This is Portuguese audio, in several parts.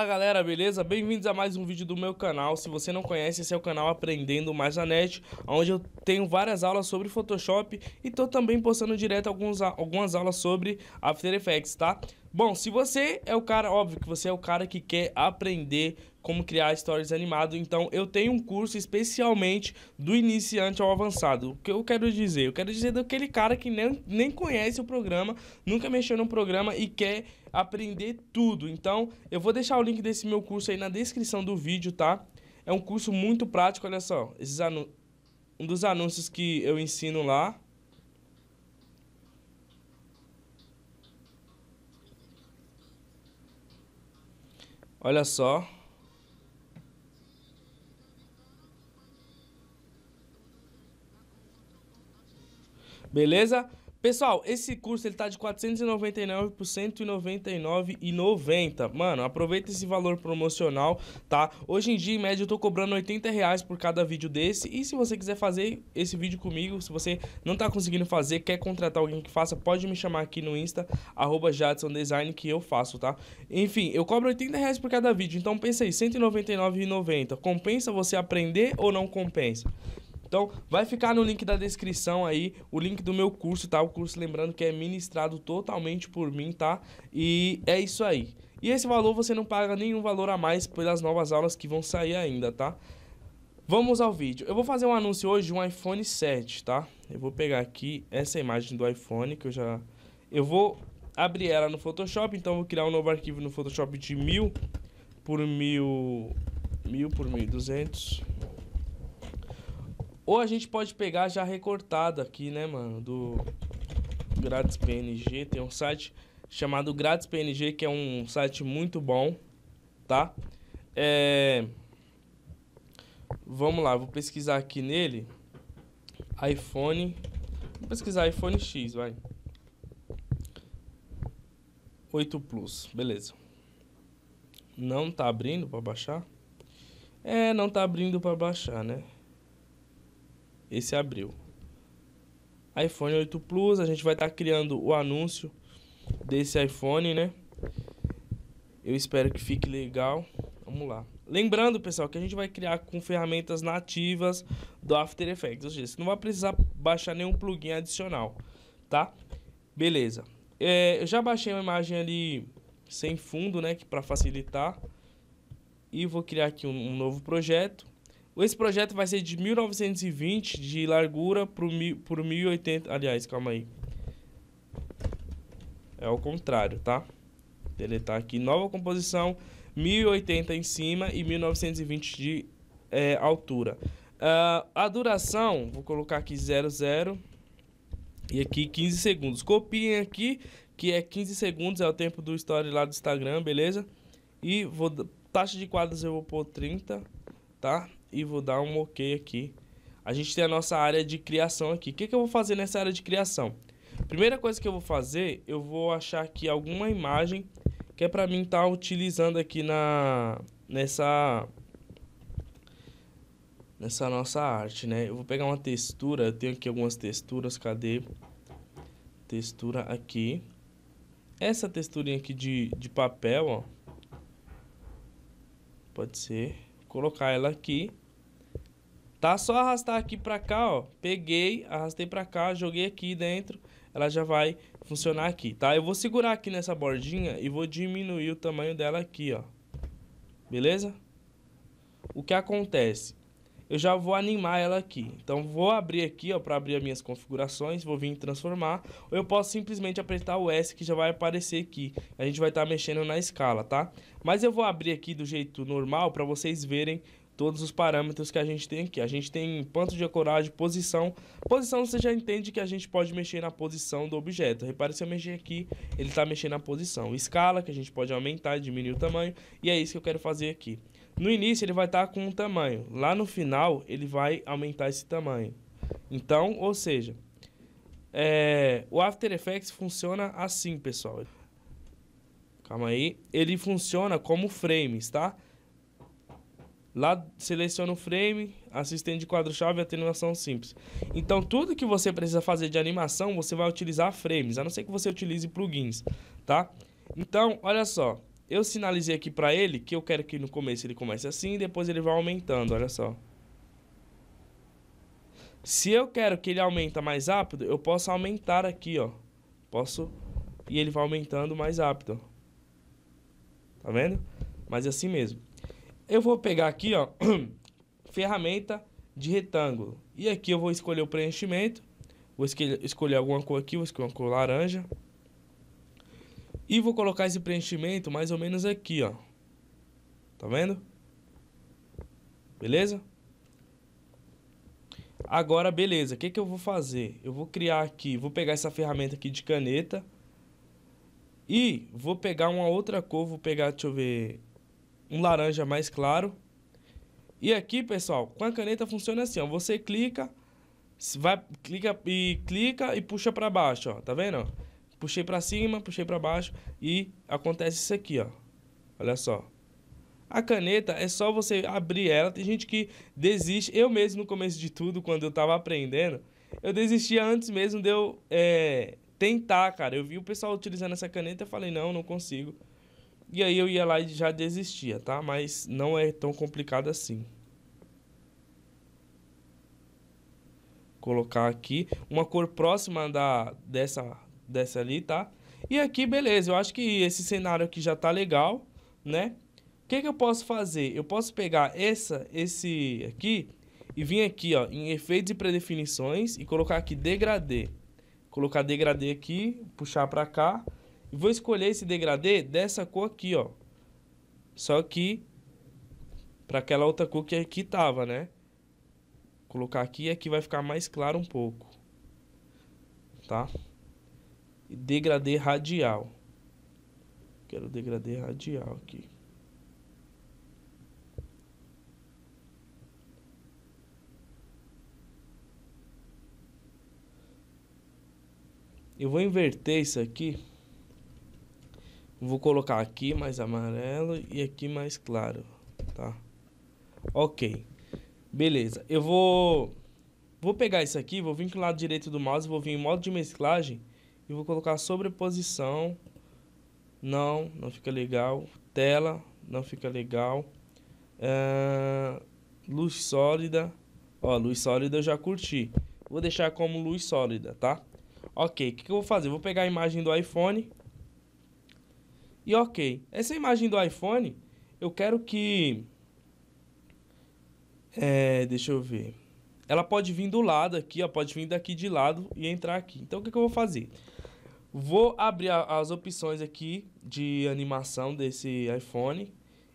Fala galera, beleza? Bem-vindos a mais um vídeo do meu canal. Se você não conhece, esse é o canal Aprendendo Mais na Net, onde eu tenho várias aulas sobre Photoshop e tô também postando direto alguns, algumas aulas sobre After Effects, tá? Bom, se você é o cara, óbvio que você é o cara que quer aprender como criar stories animadas, Então, eu tenho um curso especialmente do iniciante ao avançado. O que eu quero dizer? Eu quero dizer daquele cara que nem, nem conhece o programa, nunca mexeu no programa e quer aprender tudo. Então, eu vou deixar o link desse meu curso aí na descrição do vídeo, tá? É um curso muito prático, olha só. Esses Um dos anúncios que eu ensino lá. Olha só. Beleza? Pessoal, esse curso ele tá de 499 por 199,90. Mano, aproveita esse valor promocional, tá? Hoje em dia, em média, eu tô cobrando 80 reais por cada vídeo desse. E se você quiser fazer esse vídeo comigo, se você não tá conseguindo fazer, quer contratar alguém que faça, pode me chamar aqui no Insta, arroba Design, que eu faço, tá? Enfim, eu cobro 80 reais por cada vídeo. Então pensa aí, 199,90. Compensa você aprender ou não compensa? Então, vai ficar no link da descrição aí o link do meu curso, tá? O curso, lembrando que é ministrado totalmente por mim, tá? E é isso aí. E esse valor você não paga nenhum valor a mais pelas novas aulas que vão sair ainda, tá? Vamos ao vídeo. Eu vou fazer um anúncio hoje de um iPhone 7, tá? Eu vou pegar aqui essa imagem do iPhone que eu já... Eu vou abrir ela no Photoshop, então eu vou criar um novo arquivo no Photoshop de 1000 por 1000... 1000 por 1200... Ou a gente pode pegar já recortada aqui, né, mano? Do Grátis PNG. Tem um site chamado Grátis PNG, que é um site muito bom, tá? É... Vamos lá, vou pesquisar aqui nele. iPhone. Vou pesquisar iPhone X, vai. 8 Plus, beleza. Não tá abrindo para baixar? É, não tá abrindo para baixar, né? esse abril. iPhone 8 Plus, a gente vai estar tá criando o anúncio desse iPhone, né? Eu espero que fique legal. Vamos lá. Lembrando, pessoal, que a gente vai criar com ferramentas nativas do After Effects. Ou seja, você não vai precisar baixar nenhum plugin adicional, tá? Beleza. É, eu já baixei uma imagem ali sem fundo, né? Que para facilitar. E vou criar aqui um, um novo projeto. Esse projeto vai ser de 1920 de largura por, 1080. Aliás, calma aí. É o contrário, tá? Deletar tá aqui. Nova composição, 1080 em cima e 1920 de é, altura. Uh, a duração, vou colocar aqui 00 e aqui 15 segundos. Copiem aqui, que é 15 segundos, é o tempo do story lá do Instagram, beleza? E vou taxa de quadros eu vou pôr 30, tá? e vou dar um ok aqui. A gente tem a nossa área de criação aqui. O que, que eu vou fazer nessa área de criação? Primeira coisa que eu vou fazer, eu vou achar aqui alguma imagem que é para mim estar tá utilizando aqui na nessa nessa nossa arte, né? Eu vou pegar uma textura, eu tenho aqui algumas texturas, cadê? Textura aqui. Essa texturinha aqui de, de papel, ó. Pode ser. Vou colocar ela aqui. Tá só arrastar aqui para cá, ó. Peguei, arrastei para cá, joguei aqui dentro. Ela já vai funcionar aqui, tá? Eu vou segurar aqui nessa bordinha e vou diminuir o tamanho dela aqui, ó. Beleza? O que acontece? Eu já vou animar ela aqui. Então vou abrir aqui, ó, para abrir as minhas configurações, vou vir em transformar, ou eu posso simplesmente apertar o S que já vai aparecer aqui. A gente vai estar tá mexendo na escala, tá? Mas eu vou abrir aqui do jeito normal para vocês verem todos os parâmetros que a gente tem aqui. A gente tem ponto de ancoragem, posição. Posição você já entende que a gente pode mexer na posição do objeto. Repare se eu mexer aqui, ele está mexendo na posição. Escala, que a gente pode aumentar e diminuir o tamanho. E é isso que eu quero fazer aqui. No início ele vai estar tá com um tamanho. Lá no final ele vai aumentar esse tamanho. Então, ou seja, é, o After Effects funciona assim, pessoal. Calma aí. Ele funciona como frames, Tá? Lá seleciona o frame, assistente de quadro-chave e atenuação simples. Então tudo que você precisa fazer de animação, você vai utilizar frames, a não ser que você utilize plugins, tá? Então, olha só, eu sinalizei aqui para ele que eu quero que no começo ele comece assim e depois ele vai aumentando, olha só. Se eu quero que ele aumenta mais rápido, eu posso aumentar aqui, ó. Posso e ele vai aumentando mais rápido. Tá vendo? Mas é assim mesmo. Eu vou pegar aqui, ó, ferramenta de retângulo. E aqui eu vou escolher o preenchimento. Vou escolher alguma cor aqui, vou escolher uma cor laranja. E vou colocar esse preenchimento mais ou menos aqui, ó. Tá vendo? Beleza? Agora, beleza. O que, que eu vou fazer? Eu vou criar aqui, vou pegar essa ferramenta aqui de caneta. E vou pegar uma outra cor, vou pegar, deixa eu ver, um laranja mais claro. E aqui, pessoal, com a caneta funciona assim, ó. Você clica, vai, clica e clica e puxa para baixo, ó. Tá vendo? Puxei para cima, puxei para baixo e acontece isso aqui, ó. Olha só. A caneta é só você abrir ela. Tem gente que desiste. Eu mesmo, no começo de tudo, quando eu tava aprendendo, eu desistia antes mesmo de eu é, tentar, cara. Eu vi o pessoal utilizando essa caneta e falei, não, não consigo. E aí eu ia lá e já desistia, tá? Mas não é tão complicado assim. Colocar aqui uma cor próxima da dessa dessa ali, tá? E aqui, beleza, eu acho que esse cenário aqui já tá legal, né? O que que eu posso fazer? Eu posso pegar essa esse aqui e vir aqui, ó, em efeitos e predefinições e colocar aqui degradê. Colocar degradê aqui, puxar para cá e vou escolher esse degradê dessa cor aqui, ó. Só que para aquela outra cor que aqui tava, né? Colocar aqui é e aqui vai ficar mais claro um pouco. Tá? Degradê radial. Quero degradê radial aqui. Eu vou inverter isso aqui. Vou colocar aqui mais amarelo e aqui mais claro, tá? Ok. Beleza. Eu vou... Vou pegar isso aqui, vou vir com o lado direito do mouse, vou vir em modo de mesclagem e vou colocar sobreposição. Não, não fica legal. Tela, não fica legal. Uh, luz sólida. Ó, luz sólida eu já curti. Vou deixar como luz sólida, tá? Ok, o que, que eu vou fazer? vou pegar a imagem do iPhone e ok. Essa imagem do iPhone, eu quero que. É, deixa eu ver. Ela pode vir do lado aqui, ó, pode vir daqui de lado e entrar aqui. Então o que, que eu vou fazer? Vou abrir a, as opções aqui de animação desse iPhone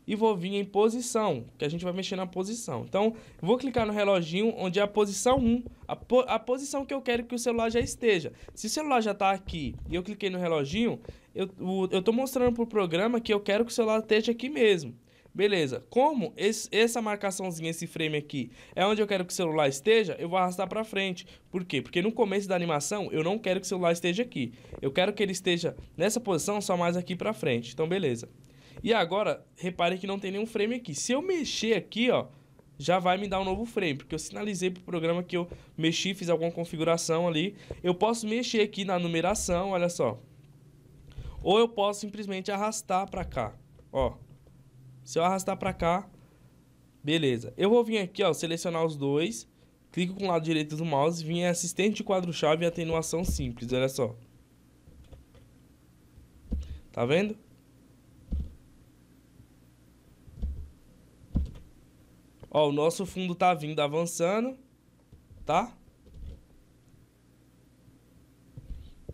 e vou vir em posição, que a gente vai mexer na posição. Então, vou clicar no reloginho onde é a posição 1, a, po a posição que eu quero que o celular já esteja. Se o celular já está aqui e eu cliquei no reloginho, eu, o, eu tô mostrando pro programa que eu quero que o celular esteja aqui mesmo. Beleza. Como esse, essa marcaçãozinha, esse frame aqui, é onde eu quero que o celular esteja, eu vou arrastar para frente. Por quê? Porque no começo da animação, eu não quero que o celular esteja aqui. Eu quero que ele esteja nessa posição, só mais aqui para frente. Então, beleza. E agora, repare que não tem nenhum frame aqui. Se eu mexer aqui, ó, já vai me dar um novo frame, porque eu sinalizei para o programa que eu mexi, fiz alguma configuração ali. Eu posso mexer aqui na numeração, olha só. Ou eu posso simplesmente arrastar para cá. Ó. Se eu arrastar para cá, beleza. Eu vou vir aqui, ó, selecionar os dois, clico com o lado direito do mouse, vim em assistente de quadro-chave e atenuação simples, olha só. Tá vendo? Ó, o nosso fundo tá vindo avançando, tá?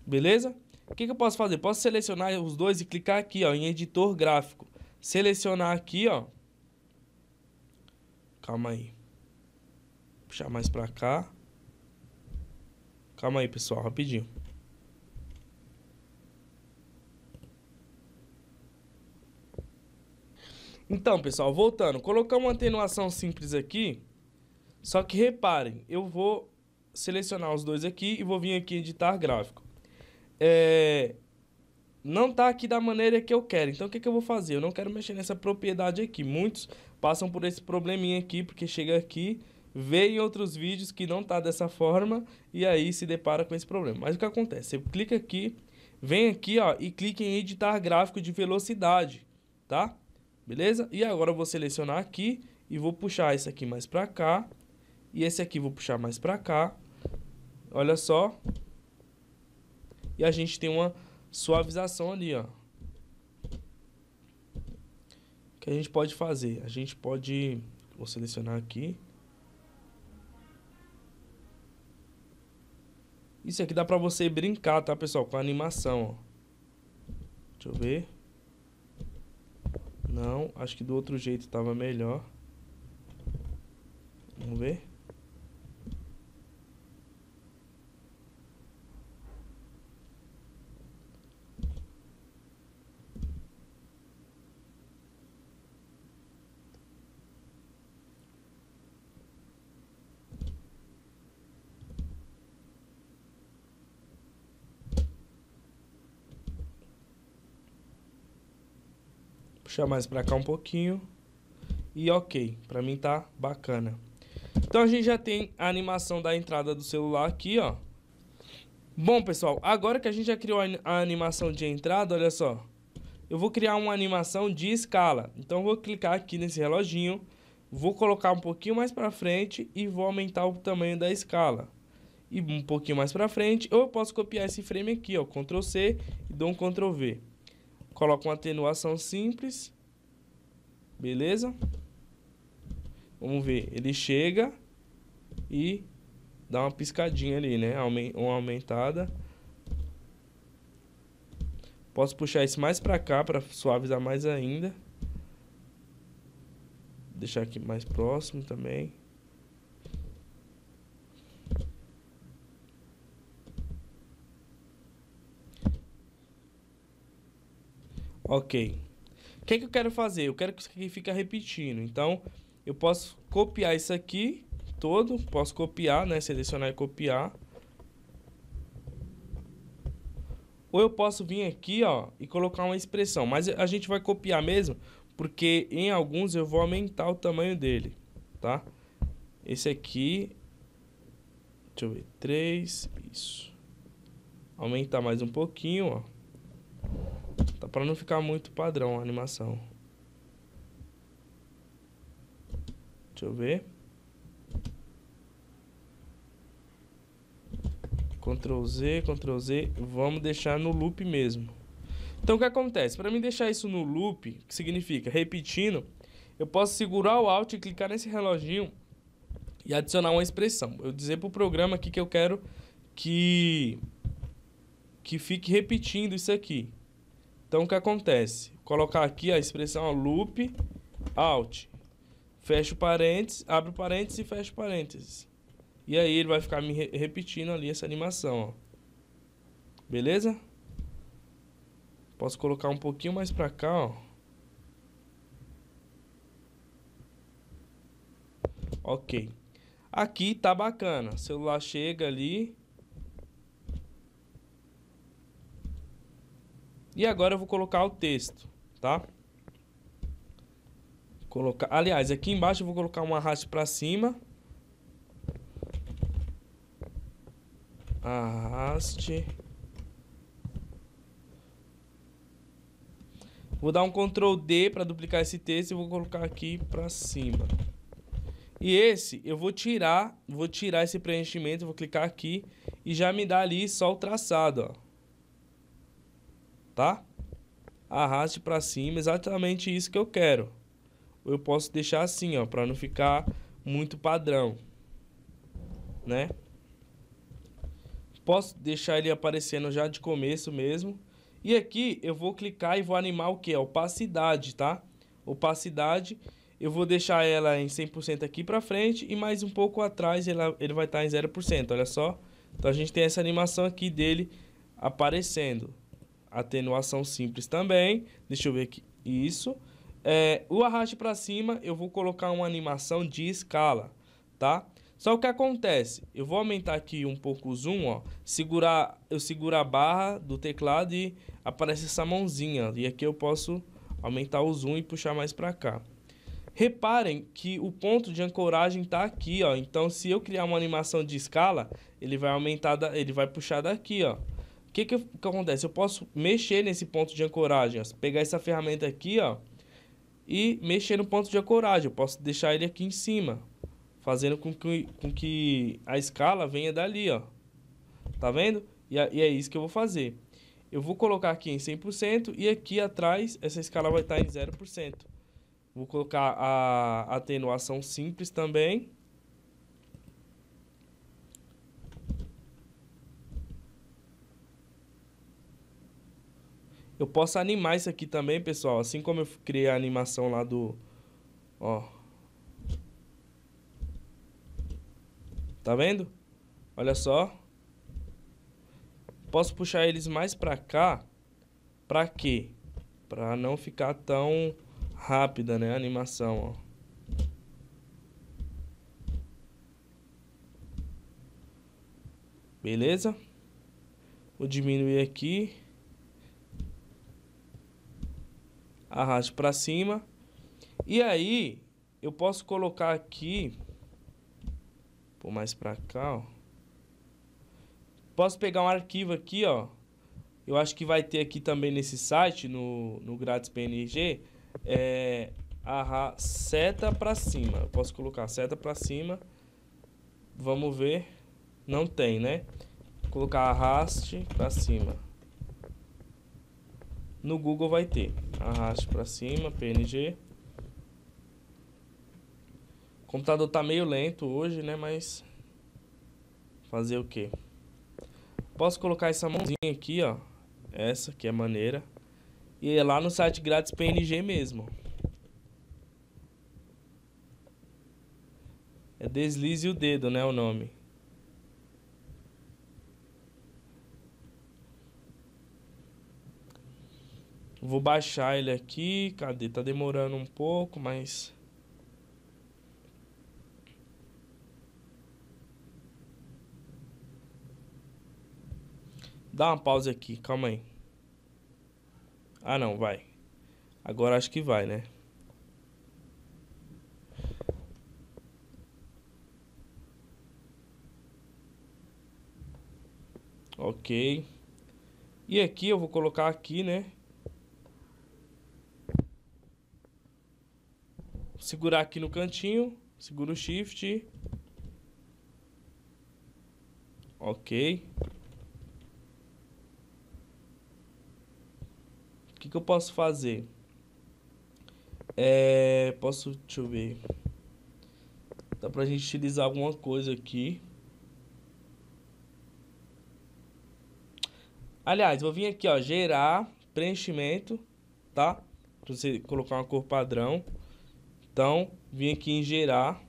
Beleza? O que, que eu posso fazer? Posso selecionar os dois e clicar aqui ó, em editor gráfico. Selecionar aqui, ó. Calma aí. Puxar mais pra cá. Calma aí, pessoal, rapidinho. Então, pessoal, voltando, colocar uma atenuação simples aqui, só que reparem, eu vou selecionar os dois aqui e vou vir aqui em editar gráfico é, não tá aqui da maneira que eu quero. Então o que, que eu vou fazer? Eu não quero mexer nessa propriedade aqui. Muitos passam por esse probleminha aqui, porque chega aqui, vê em outros vídeos que não tá dessa forma e aí se depara com esse problema. Mas o que acontece? Você clica aqui, vem aqui ó, e clica em editar gráfico de velocidade, tá? Beleza? E agora eu vou selecionar aqui e vou puxar esse aqui mais para cá. E esse aqui vou puxar mais para cá. Olha só e a gente tem uma suavização ali, ó. O que a gente pode fazer? A gente pode... Vou selecionar aqui. Isso aqui dá pra você brincar, tá, pessoal? Com a animação, ó. Deixa eu ver. Não, acho que do outro jeito tava melhor. Vamos ver. puxar mais para cá um pouquinho. E ok, para mim tá bacana. Então a gente já tem a animação da entrada do celular aqui, ó. Bom, pessoal, agora que a gente já criou a animação de entrada, olha só. Eu vou criar uma animação de escala. Então eu vou clicar aqui nesse reloginho, vou colocar um pouquinho mais para frente e vou aumentar o tamanho da escala. E um pouquinho mais para frente, ou eu posso copiar esse frame aqui, ó, Ctrl C e dou um Ctrl V. Coloca uma atenuação simples. Beleza? Vamos ver. Ele chega e dá uma piscadinha ali, né? Uma aumentada. Posso puxar esse mais para cá para suavizar mais ainda. Deixar aqui mais próximo também. Ok. O que, é que eu quero fazer? Eu quero que isso aqui fique repetindo. Então, eu posso copiar isso aqui todo. Posso copiar, né? Selecionar e copiar. Ou eu posso vir aqui, ó, e colocar uma expressão. Mas a gente vai copiar mesmo, porque em alguns eu vou aumentar o tamanho dele, tá? Esse aqui... Deixa eu ver. 3, isso. Aumentar mais um pouquinho, ó. Tá para não ficar muito padrão a animação. Deixa eu ver. Ctrl Z, Ctrl Z, vamos deixar no loop mesmo. Então o que acontece? Para mim deixar isso no loop, que significa repetindo, eu posso segurar o Alt e clicar nesse reloginho e adicionar uma expressão. Eu dizer para o programa aqui que eu quero que, que fique repetindo isso aqui. Então, o que acontece? Colocar aqui a expressão loop out. Fecho parênteses, abro parênteses e fecho parênteses. E aí ele vai ficar me re repetindo ali essa animação, ó. Beleza? Posso colocar um pouquinho mais pra cá, ó. Ok. Aqui tá bacana. O celular chega ali, E agora eu vou colocar o texto, tá? Colocar, aliás, aqui embaixo eu vou colocar um arraste para cima. Arraste. Vou dar um Ctrl D para duplicar esse texto e vou colocar aqui para cima. E esse eu vou tirar, vou tirar esse preenchimento, vou clicar aqui e já me dá ali só o traçado, ó tá? Arraste para cima, exatamente isso que eu quero. Eu posso deixar assim, ó, para não ficar muito padrão, né? Posso deixar ele aparecendo já de começo mesmo. E aqui eu vou clicar e vou animar o que? Opacidade, tá? Opacidade, eu vou deixar ela em 100% aqui para frente e mais um pouco atrás ela, ele vai estar tá em 0%, olha só. Então a gente tem essa animação aqui dele aparecendo atenuação simples também. Deixa eu ver aqui. Isso. É, o arraste para cima, eu vou colocar uma animação de escala, tá? Só o que acontece, eu vou aumentar aqui um pouco o zoom, ó. Segurar, eu seguro a barra do teclado e aparece essa mãozinha. E aqui eu posso aumentar o zoom e puxar mais para cá. Reparem que o ponto de ancoragem está aqui, ó. Então, se eu criar uma animação de escala, ele vai aumentar, ele vai puxar daqui, ó. O que, que, que, acontece? Eu posso mexer nesse ponto de ancoragem, pegar essa ferramenta aqui, ó, e mexer no ponto de ancoragem. Eu posso deixar ele aqui em cima, fazendo com que, com que a escala venha dali, ó. Tá vendo? E, a, e é isso que eu vou fazer. Eu vou colocar aqui em 100% e aqui atrás essa escala vai estar tá em 0%. Vou colocar a atenuação simples também. eu possa animar isso aqui também, pessoal. Assim como eu criei a animação lá do... Ó. Tá vendo? Olha só. Posso puxar eles mais pra cá. Pra quê? Pra não ficar tão rápida, né? A animação, ó. Beleza? Vou diminuir aqui. arrasto para cima. E aí, eu posso colocar aqui, por mais para cá, ó. Posso pegar um arquivo aqui, ó. Eu acho que vai ter aqui também nesse site, no, no Grátis PNG, é, a seta para cima. Eu posso colocar seta para cima. Vamos ver. Não tem, né? Vou colocar arraste para cima. No Google vai ter. Arraste para cima, PNG. O computador tá meio lento hoje, né? Mas fazer o quê? Posso colocar essa mãozinha aqui, ó. Essa que é maneira. E é lá no site grátis PNG mesmo. É deslize o dedo, né, o nome. Vou baixar ele aqui. Cadê? Tá demorando um pouco, mas... Dá uma pausa aqui, calma aí. Ah, não, vai. Agora acho que vai, né? Ok. E aqui eu vou colocar aqui, né? segurar aqui no cantinho, seguro o shift. Ok. O que, que eu posso fazer? É, posso, deixa eu ver. Dá pra gente utilizar alguma coisa aqui. Aliás, vou vir aqui, ó, gerar preenchimento, tá? Pra você colocar uma cor padrão. Então, vim aqui em gerar,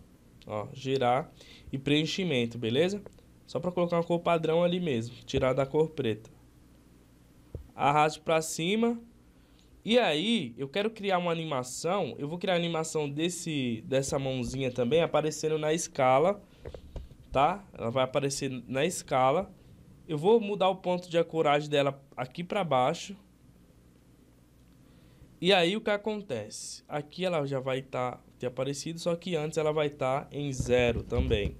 ó, gerar e preenchimento, beleza? Só para colocar uma cor padrão ali mesmo, tirar da cor preta. Arrasto para cima. E aí, eu quero criar uma animação, eu vou criar a animação desse, dessa mãozinha também, aparecendo na escala, tá? Ela vai aparecer na escala. Eu vou mudar o ponto de acoragem dela aqui para baixo, e aí o que acontece? Aqui ela já vai estar tá, ter aparecido, só que antes ela vai estar tá em zero também.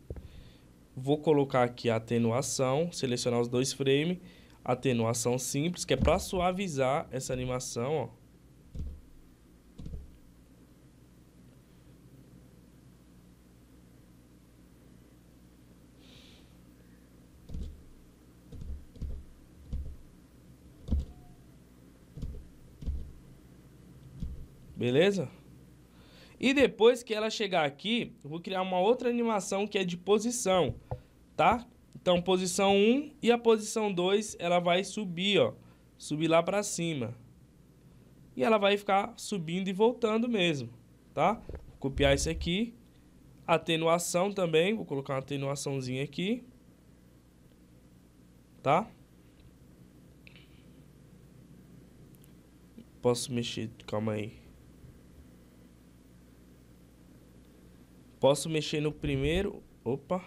Vou colocar aqui a atenuação, selecionar os dois frames, atenuação simples, que é para suavizar essa animação, ó. Beleza? E depois que ela chegar aqui, eu vou criar uma outra animação que é de posição, tá? Então, posição 1 e a posição 2, ela vai subir, ó. Subir lá pra cima. E ela vai ficar subindo e voltando mesmo, tá? Vou copiar isso aqui. Atenuação também, vou colocar uma atenuaçãozinha aqui. Tá? Posso mexer, calma aí. Posso mexer no primeiro. Opa.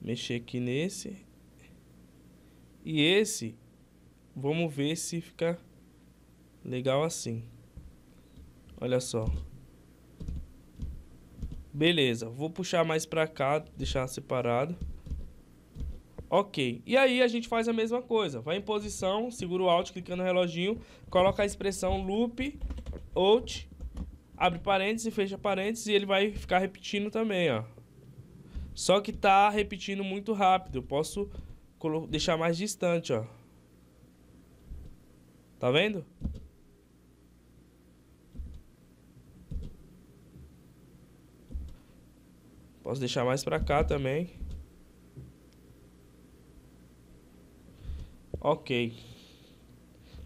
Mexer aqui nesse. E esse. Vamos ver se fica legal assim. Olha só. Beleza, vou puxar mais pra cá, deixar separado. Ok, e aí a gente faz a mesma coisa. Vai em posição, segura o Alt, clicando no reloginho, coloca a expressão loop, Alt, abre parênteses, fecha parênteses e ele vai ficar repetindo também, ó. Só que tá repetindo muito rápido. Eu posso deixar mais distante, ó. Tá vendo? Posso deixar mais pra cá também. Ok.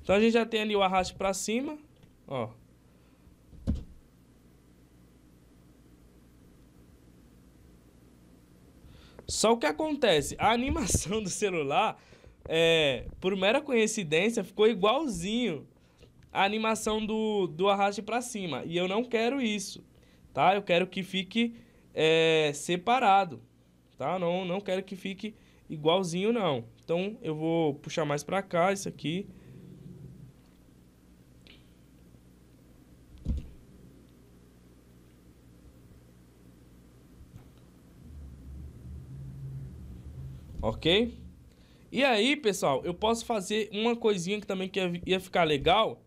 Então a gente já tem ali o arraste pra cima, ó. Só o que acontece, a animação do celular, é, por mera coincidência, ficou igualzinho a animação do, do arraste para cima. E eu não quero isso, tá? Eu quero que fique é, separado, tá? Não, não quero que fique igualzinho, não. Então, eu vou puxar mais para cá isso aqui. Ok? E aí, pessoal, eu posso fazer uma coisinha que também que ia ficar legal,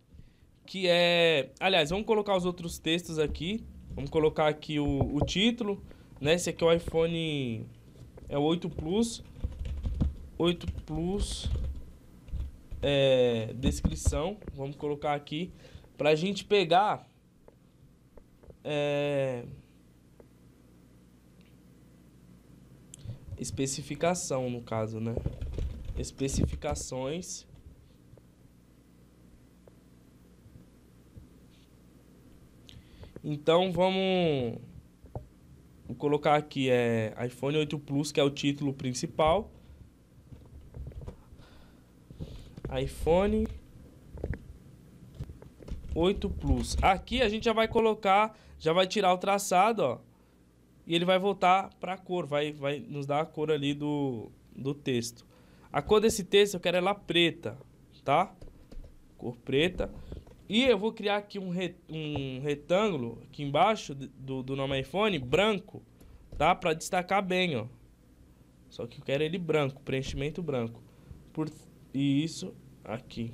que é... Aliás, vamos colocar os outros textos aqui. Vamos colocar aqui o, o título, né? Esse aqui é o iPhone... É o 8 Plus. 8 Plus... É, descrição. Vamos colocar aqui pra gente pegar... É... especificação no caso, né? Especificações Então vamos Vou colocar aqui é iPhone 8 Plus, que é o título principal. iPhone 8 Plus. Aqui a gente já vai colocar, já vai tirar o traçado, ó e ele vai voltar para a cor, vai, vai nos dar a cor ali do, do texto. A cor desse texto eu quero ela preta, tá? Cor preta. E eu vou criar aqui um, re, um retângulo aqui embaixo do, do nome iPhone, branco, tá? Para destacar bem, ó. Só que eu quero ele branco, preenchimento branco. Por, e isso aqui.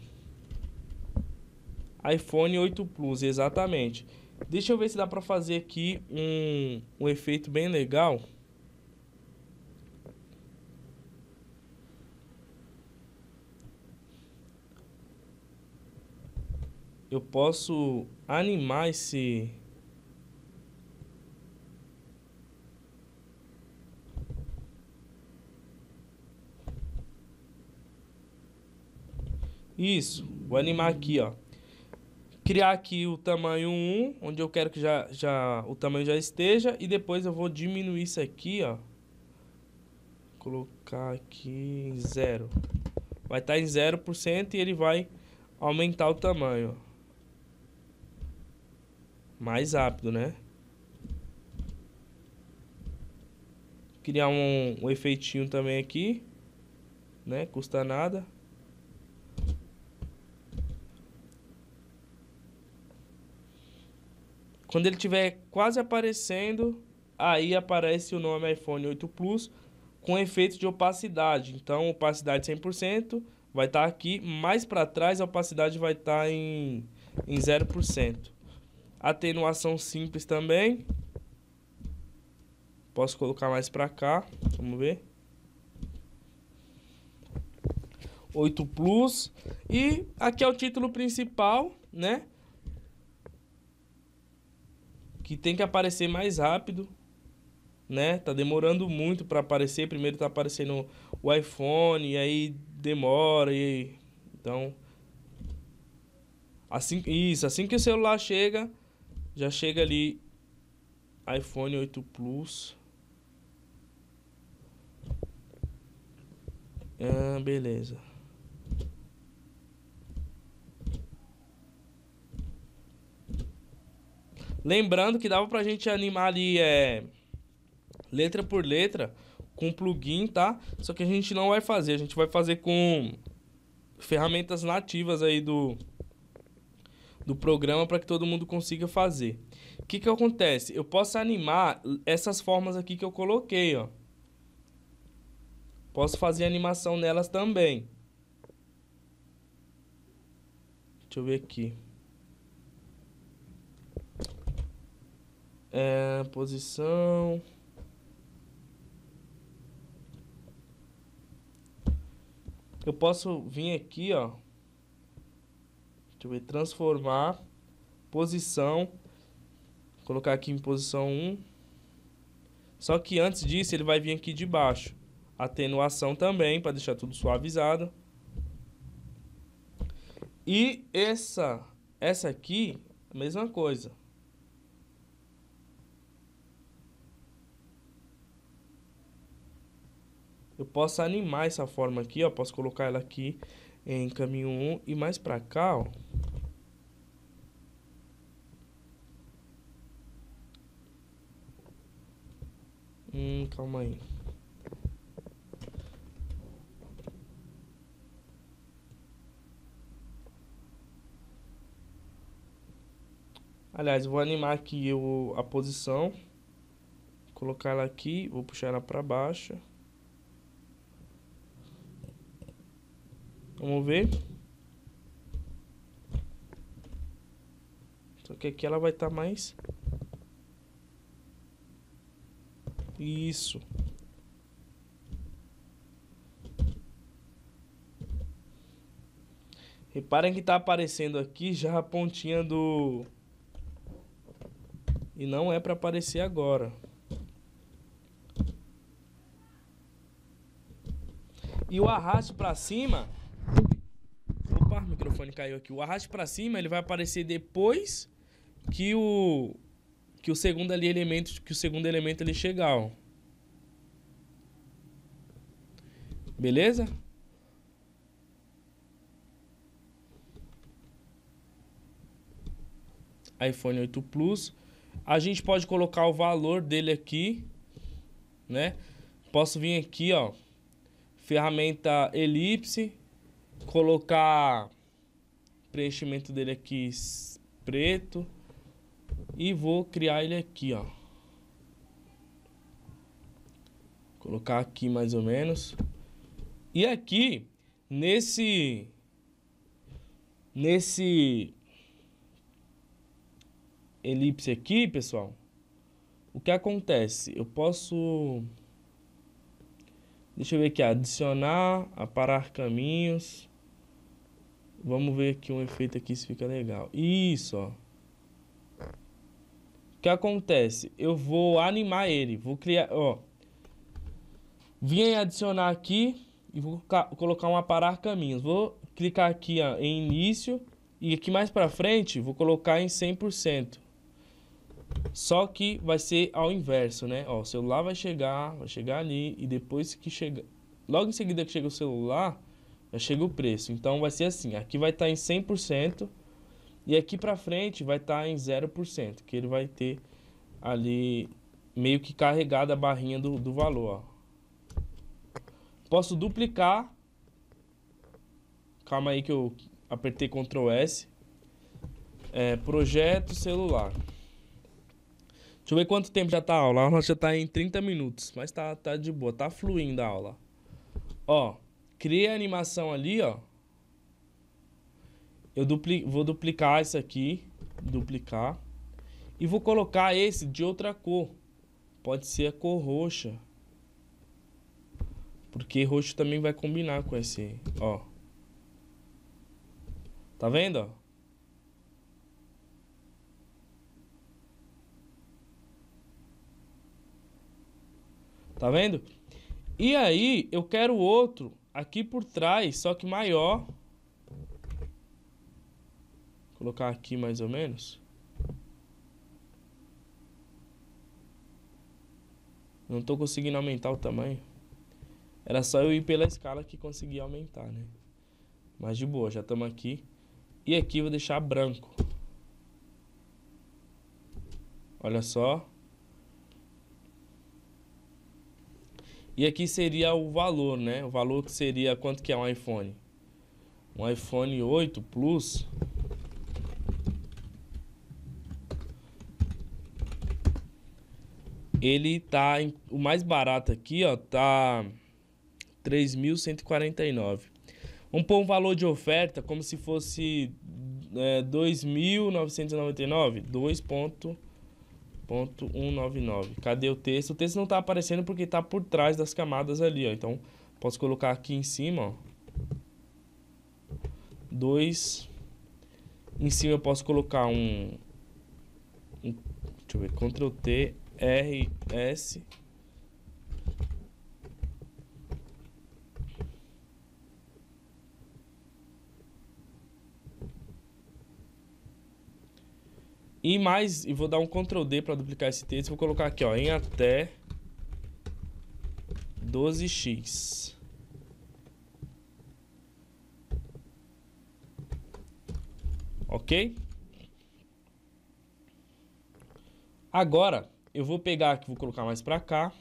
iPhone 8 Plus, exatamente. Deixa eu ver se dá pra fazer aqui um, um efeito bem legal. Eu posso animar esse... Isso, vou animar aqui, ó criar aqui o tamanho 1, onde eu quero que já, já, o tamanho já esteja. E depois eu vou diminuir isso aqui, ó. Colocar aqui em 0. Vai estar tá em 0% e ele vai aumentar o tamanho. Mais rápido, né? Criar um, um efeitinho também aqui. Né? Custa nada. Quando ele tiver quase aparecendo, aí aparece o nome iPhone 8 Plus com efeito de opacidade. Então, opacidade 100% vai estar tá aqui, mais para trás a opacidade vai estar tá em, em 0%. Atenuação simples também. Posso colocar mais para cá, vamos ver. 8 Plus. E aqui é o título principal, né? que tem que aparecer mais rápido, né? Tá demorando muito para aparecer. Primeiro tá aparecendo o iPhone, e aí demora, e aí... Então... Assim, isso, assim que o celular chega, já chega ali iPhone 8 Plus. Ah, beleza. Lembrando que dava pra gente animar ali é, letra por letra com plugin, tá? Só que a gente não vai fazer, a gente vai fazer com ferramentas nativas aí do, do programa para que todo mundo consiga fazer. O que que acontece? Eu posso animar essas formas aqui que eu coloquei, ó. Posso fazer animação nelas também. Deixa eu ver aqui. É, posição. Eu posso vir aqui, ó. Deixa eu ver, transformar. Posição. Colocar aqui em posição 1. Só que antes disso, ele vai vir aqui de baixo. Atenuação também, para deixar tudo suavizado. E essa, essa aqui, mesma coisa. eu posso animar essa forma aqui, ó, posso colocar ela aqui em caminho 1 e mais para cá, ó. Hum, calma aí. Aliás, vou animar aqui o, a posição. Colocar ela aqui, vou puxar ela para baixo. Vamos ver. Só que aqui ela vai estar tá mais... Isso. Reparem que está aparecendo aqui já a pontinha do... E não é para aparecer agora. E o arrasto para cima microfone caiu aqui. O arraste para cima, ele vai aparecer depois que o que o segundo ali elemento, que o segundo elemento ele chegar, ó. Beleza? iPhone 8 Plus. A gente pode colocar o valor dele aqui, né? Posso vir aqui, ó, ferramenta elipse, colocar preenchimento dele aqui preto. E vou criar ele aqui, ó. Colocar aqui mais ou menos. E aqui, nesse... Nesse... Elipse aqui, pessoal. O que acontece? Eu posso... Deixa eu ver aqui, adicionar, aparar caminhos... Vamos ver aqui um efeito aqui se fica legal. Isso, ó. O que acontece? Eu vou animar ele. Vou criar, ó. Vim adicionar aqui e vou colocar um aparar caminhos. Vou clicar aqui ó, em início e aqui mais pra frente vou colocar em 100%. Só que vai ser ao inverso, né? Ó, o celular vai chegar, vai chegar ali e depois que chega... Logo em seguida que chega o celular já chega o preço. Então vai ser assim, aqui vai estar tá em 100% e aqui para frente vai estar tá em 0%, que ele vai ter ali meio que carregada a barrinha do, do valor, ó. Posso duplicar. Calma aí que eu apertei Ctrl S. É, projeto celular. Deixa eu ver quanto tempo já tá a aula. A aula já tá em 30 minutos, mas tá, tá de boa, tá fluindo a aula. Ó, criei a animação ali, ó. Eu dupli vou duplicar isso aqui, duplicar. E vou colocar esse de outra cor. Pode ser a cor roxa. Porque roxo também vai combinar com esse, ó. Tá vendo, ó? Tá vendo? E aí, eu quero outro aqui por trás, só que maior. Vou colocar aqui mais ou menos. Não estou conseguindo aumentar o tamanho. Era só eu ir pela escala que conseguia aumentar, né? Mas de boa, já estamos aqui. E aqui vou deixar branco. Olha só. E aqui seria o valor, né? O valor que seria quanto que é um iPhone? Um iPhone 8 Plus ele tá em, o mais barato aqui, ó, tá 3.149. Vamos pôr um valor de oferta como se fosse é, 2.999, 2.999. 1.199. Cadê o texto? O texto não está aparecendo porque está por trás das camadas ali, ó. Então, posso colocar aqui em cima, 2. Em cima eu posso colocar um, um deixa eu ver, Ctrl T, R, S E mais, e vou dar um Ctrl D para duplicar esse texto, vou colocar aqui, ó, em até 12x. Ok? Agora, eu vou pegar aqui, vou colocar mais para cá.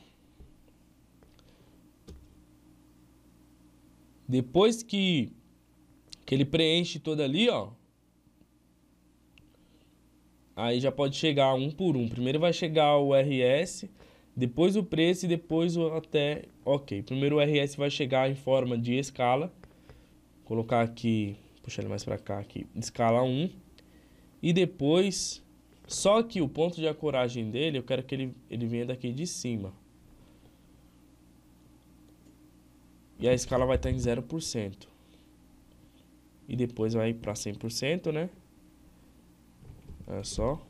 Depois que, que ele preenche todo ali, ó, Aí já pode chegar um por um. Primeiro vai chegar o RS, depois o preço e depois o até. Ok, primeiro o RS vai chegar em forma de escala. Colocar aqui, puxar ele mais para cá aqui, escala 1. E depois, só que o ponto de acoragem dele, eu quero que ele, ele venha daqui de cima. E a escala vai estar em 0%. E depois vai para 100%, né? Olha é só.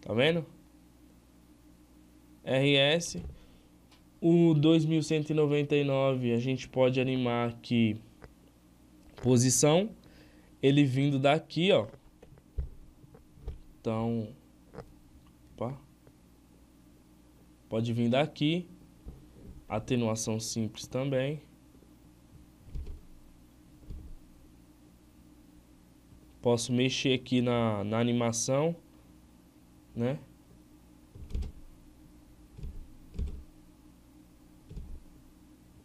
Tá vendo? RS. O 2199 a gente pode animar aqui posição. Ele vindo daqui, ó. Então, opa. Pode vir daqui. Atenuação simples também. Posso mexer aqui na, na animação, né?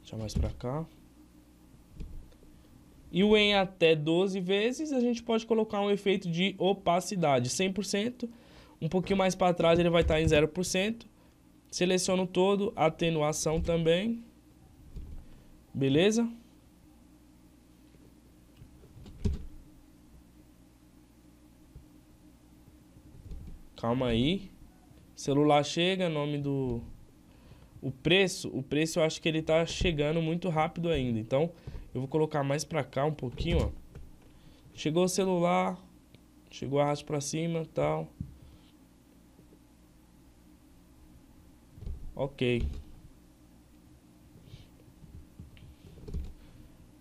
Deixa mais para cá. E o em até 12 vezes, a gente pode colocar um efeito de opacidade 100%. Um pouquinho mais para trás ele vai estar tá em 0%. Seleciono todo, atenuação também. Beleza? Calma aí. Celular chega, nome do. O preço, o preço eu acho que ele tá chegando muito rápido ainda. Então, eu vou colocar mais pra cá um pouquinho, ó. Chegou o celular, chegou a raça pra cima, tal. Ok.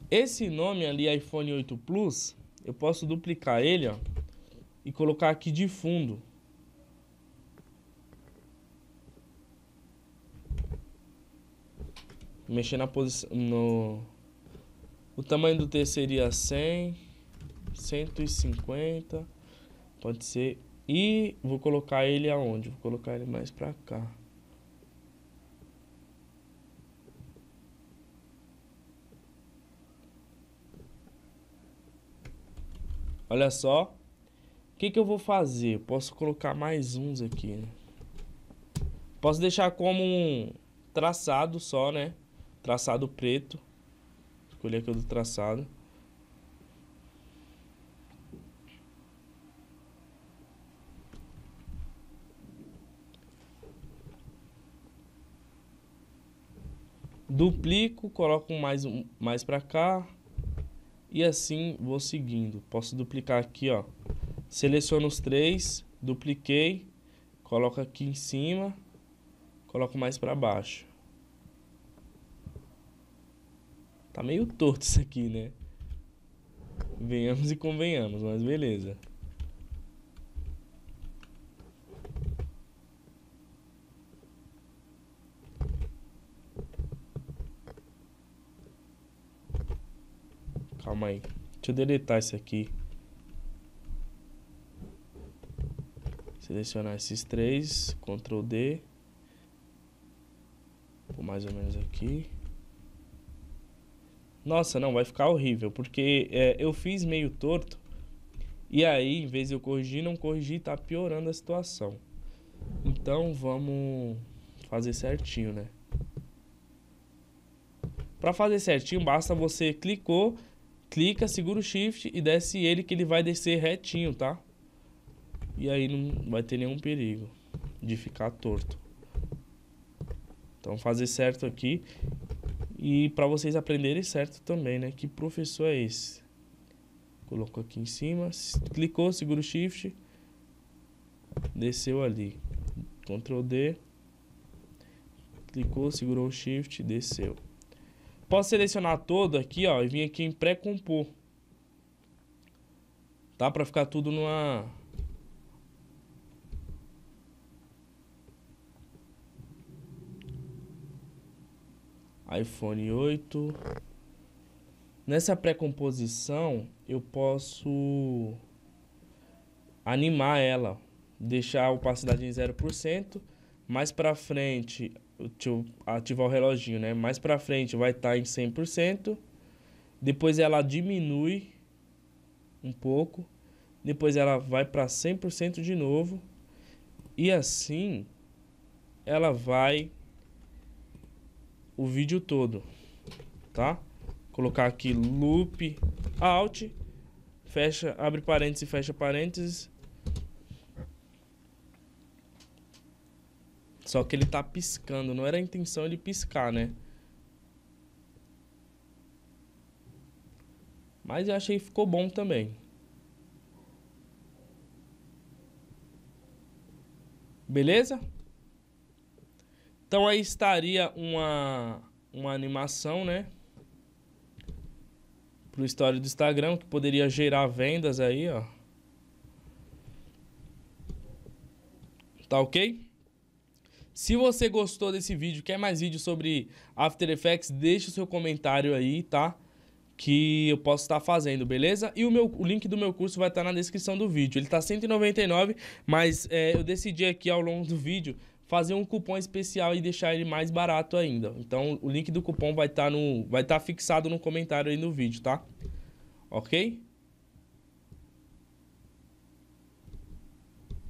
Esse nome ali, iPhone 8 Plus, eu posso duplicar ele, ó, e colocar aqui de fundo. Mexer na posição. No... O tamanho do T seria 100, 150, pode ser. E vou colocar ele aonde? Vou colocar ele mais pra cá. Olha só. O que, que eu vou fazer? Posso colocar mais uns aqui, né? Posso deixar como um traçado só, né? traçado preto. Escolhi aqui o do traçado. Duplico, coloco mais, um, mais para cá. E assim vou seguindo. Posso duplicar aqui, ó. Seleciono os três, dupliquei, coloco aqui em cima, coloco mais para baixo. Tá meio torto isso aqui, né? Venhamos e convenhamos, mas beleza. Calma aí. Deixa eu deletar isso aqui. Selecionar esses três. Ctrl D. Por mais ou menos aqui nossa, não, vai ficar horrível, porque é, eu fiz meio torto, e aí, em vez de eu corrigir, não corrigir, tá piorando a situação. Então, vamos fazer certinho, né? Para fazer certinho, basta você clicou, clica, segura o shift e desce ele que ele vai descer retinho, tá? E aí não vai ter nenhum perigo de ficar torto. Então, fazer certo aqui e para vocês aprenderem certo também, né? Que professor é esse? Colocou aqui em cima, clicou, segura o shift, desceu ali. Ctrl D, clicou, segurou o shift, desceu. Posso selecionar todo aqui, ó, e vir aqui em pré-compor. Tá? Pra ficar tudo numa, iPhone 8. Nessa pré-composição, eu posso animar ela, deixar a opacidade em 0%. Mais para frente, deixa eu ativar o reloginho, né? Mais para frente vai estar tá em 100%. Depois ela diminui um pouco. Depois ela vai para 100% de novo. E assim ela vai o vídeo todo, tá? Colocar aqui loop alt, fecha, abre parênteses, fecha parênteses. Só que ele tá piscando, não era a intenção ele piscar, né? Mas eu achei que ficou bom também. Beleza? Então aí estaria uma, uma animação, né? Pro história do Instagram, que poderia gerar vendas aí, ó. Tá ok? Se você gostou desse vídeo, quer mais vídeos sobre After Effects, deixa o seu comentário aí, tá? Que eu posso estar fazendo, beleza? E o, meu, o link do meu curso vai estar na descrição do vídeo. Ele tá 199, mas é, eu decidi aqui ao longo do vídeo fazer um cupom especial e deixar ele mais barato ainda. Então, o link do cupom vai estar tá no vai estar tá fixado no comentário aí no vídeo, tá? OK?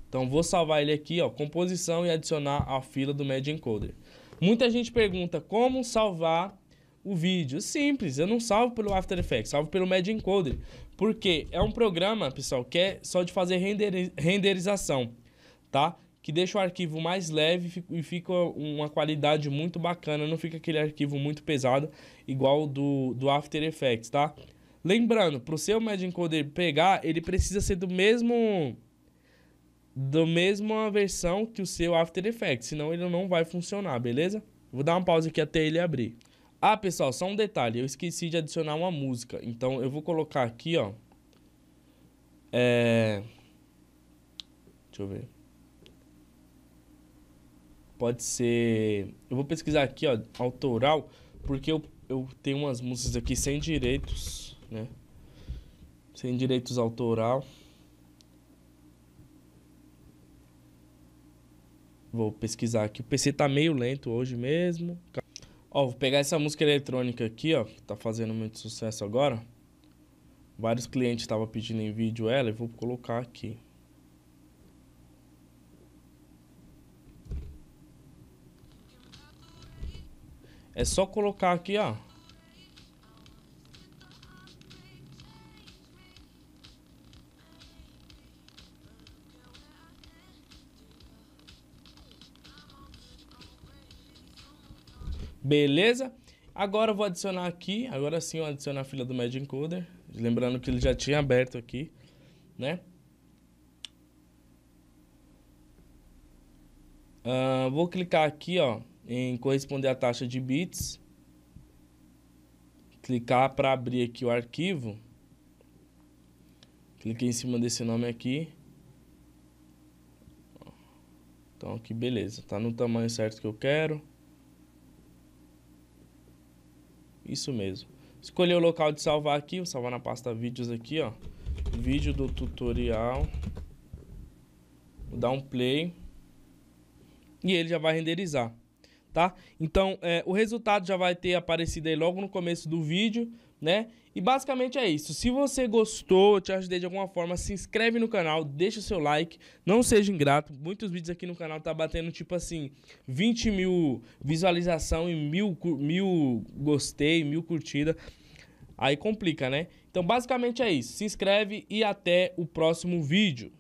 Então, vou salvar ele aqui, ó, composição e adicionar a fila do Media Encoder. Muita gente pergunta como salvar o vídeo. Simples, eu não salvo pelo After Effects, salvo pelo Media Encoder. Porque é um programa, pessoal, que é só de fazer renderização, tá? que deixa o arquivo mais leve e fica uma qualidade muito bacana, não fica aquele arquivo muito pesado, igual do, do After Effects, tá? Lembrando, para o seu Magic Encoder pegar, ele precisa ser do mesmo do mesma versão que o seu After Effects, senão ele não vai funcionar, beleza? Vou dar uma pausa aqui até ele abrir. Ah, pessoal, só um detalhe, eu esqueci de adicionar uma música, então eu vou colocar aqui, ó. É... Deixa eu ver. Pode ser. Eu vou pesquisar aqui, ó, autoral, porque eu, eu tenho umas músicas aqui sem direitos, né? Sem direitos autoral. Vou pesquisar aqui. O PC tá meio lento hoje mesmo. Ó, vou pegar essa música eletrônica aqui, ó. Tá fazendo muito sucesso agora. Vários clientes estavam pedindo em vídeo ela e vou colocar aqui. É só colocar aqui, ó. Beleza? Agora eu vou adicionar aqui, agora sim eu adiciono a fila do Magic Encoder. Lembrando que ele já tinha aberto aqui, né? Uh, vou clicar aqui, ó em corresponder à taxa de bits. Clicar para abrir aqui o arquivo. Cliquei em cima desse nome aqui. Então aqui beleza, tá no tamanho certo que eu quero. Isso mesmo. Escolher o local de salvar aqui, vou salvar na pasta vídeos aqui, ó. Vídeo do tutorial. Vou dar um play. E ele já vai renderizar tá? Então, é, o resultado já vai ter aparecido aí logo no começo do vídeo, né? E basicamente é isso. Se você gostou, te ajudei de alguma forma, se inscreve no canal, deixa o seu like, não seja ingrato. Muitos vídeos aqui no canal tá batendo tipo assim, 20 mil visualização e mil, mil gostei, mil curtida. Aí complica, né? Então basicamente é isso. Se inscreve e até o próximo vídeo.